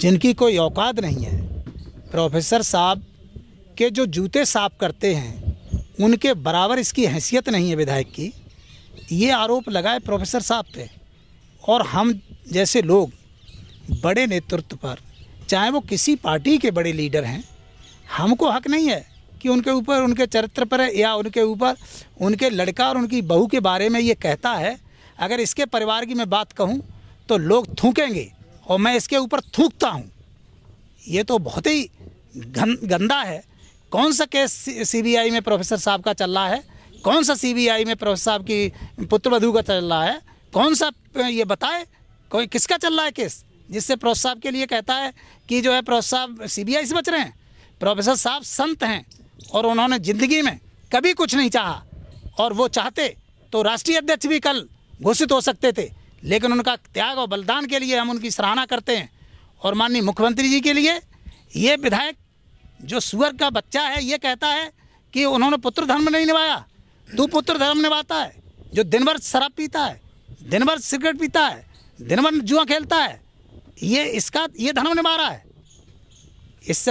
जिनकी कोई औकात नहीं है प्रोफेसर साहब के जो जूते साफ करते हैं उनके बराबर इसकी हैसियत नहीं है विधायक की ये आरोप लगाए प्रोफेसर साहब पे और हम जैसे लोग बड़े नेतृत्व पर चाहे वो किसी पार्टी के बड़े लीडर हैं हमको हक नहीं है कि उनके ऊपर उनके चरित्र पर या उनके ऊपर उनके लड़का और उनकी बहू के बारे में ये कहता है अगर इसके परिवार की मैं बात कहूँ तो लोग थूकेंगे और मैं इसके ऊपर थूकता हूँ ये तो बहुत ही गं, गंदा है कौन सा केस सीबीआई में प्रोफेसर साहब का चल रहा है कौन सा सीबीआई में प्रोफेसर साहब की पुत्रवधु का चल रहा है कौन सा ये बताए कोई किसका चल रहा है केस जिससे प्रोफेसर साहब के लिए कहता है कि जो है प्रोफेसर साहब सी से बच रहे हैं प्रोफेसर साहब संत हैं और उन्होंने ज़िंदगी में कभी कुछ नहीं चाहा और वो चाहते तो राष्ट्रीय अध्यक्ष भी कल घोषित हो सकते थे लेकिन उनका त्याग और बलिदान के लिए हम उनकी सराहना करते हैं और माननीय मुख्यमंत्री जी के लिए ये विधायक जो सुअर का बच्चा है ये कहता है कि उन्होंने पुत्र धर्म नहीं निभाया तू पुत्र धर्म निभाता है जो दिन भर शराब पीता है दिन भर सिगरेट पीता है दिन भर जुआ खेलता है ये इसका ये धर्म निभा रहा है इससे